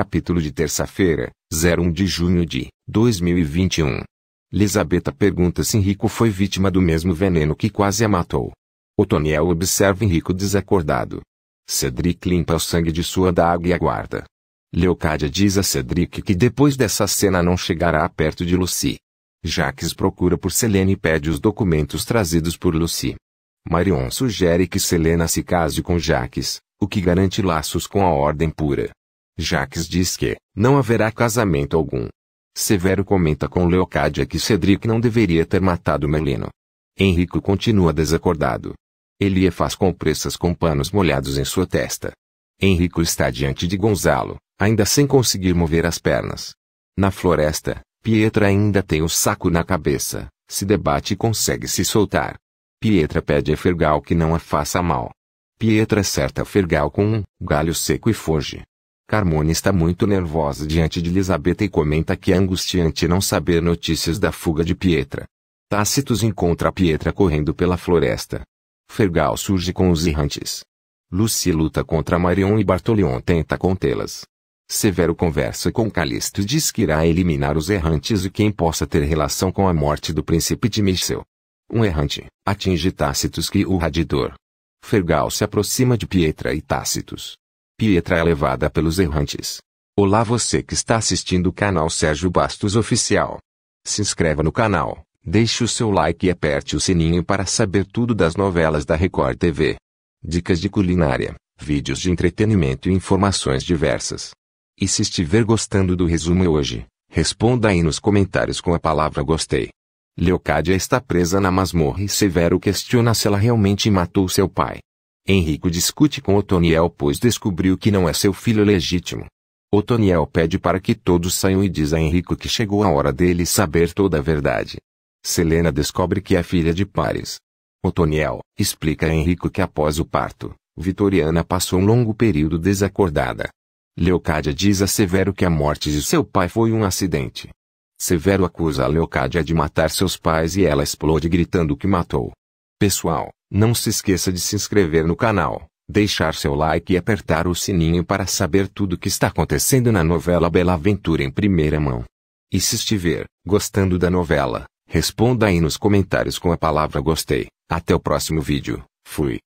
Capítulo de terça-feira, 01 de junho de 2021. Lisabeta pergunta se Henrico foi vítima do mesmo veneno que quase a matou. Otoniel observa Henrico desacordado. Cedric limpa o sangue de sua daga e aguarda. Leocádia diz a Cedric que depois dessa cena não chegará perto de Lucy. Jacques procura por Selene e pede os documentos trazidos por Lucy. Marion sugere que Selena se case com Jacques, o que garante laços com a ordem pura. Jacques diz que não haverá casamento algum. Severo comenta com Leocádia que Cedric não deveria ter matado Melino. Henrico continua desacordado. Elia faz compressas com panos molhados em sua testa. Henrico está diante de Gonzalo, ainda sem conseguir mover as pernas. Na floresta, Pietra ainda tem o saco na cabeça, se debate e consegue se soltar. Pietra pede a Fergal que não a faça mal. Pietra acerta Fergal com um galho seco e foge. Carmona está muito nervosa diante de Elisabetta e comenta que é angustiante não saber notícias da fuga de Pietra. Tácitos encontra Pietra correndo pela floresta. Fergal surge com os errantes. Lucy luta contra Marion e Bartolion tenta contê-las. Severo conversa com Calisto e diz que irá eliminar os errantes e quem possa ter relação com a morte do príncipe de Michel. Um errante atinge Tácitos que o radidor. Fergal se aproxima de Pietra e Tácitos. Pietra é levada pelos errantes. Olá você que está assistindo o canal Sérgio Bastos Oficial. Se inscreva no canal, deixe o seu like e aperte o sininho para saber tudo das novelas da Record TV. Dicas de culinária, vídeos de entretenimento e informações diversas. E se estiver gostando do resumo hoje, responda aí nos comentários com a palavra gostei. Leocádia está presa na masmorra e Severo questiona se ela realmente matou seu pai. Henrico discute com Otoniel pois descobriu que não é seu filho legítimo. Otoniel pede para que todos saiam e diz a Henrico que chegou a hora dele saber toda a verdade. Selena descobre que é filha de Paris. Otoniel explica a Henrico que após o parto, Vitoriana passou um longo período desacordada. Leocádia diz a Severo que a morte de seu pai foi um acidente. Severo acusa a Leocádia de matar seus pais e ela explode gritando que matou. Pessoal, não se esqueça de se inscrever no canal, deixar seu like e apertar o sininho para saber tudo o que está acontecendo na novela Bela Aventura em primeira mão. E se estiver gostando da novela, responda aí nos comentários com a palavra gostei. Até o próximo vídeo. Fui.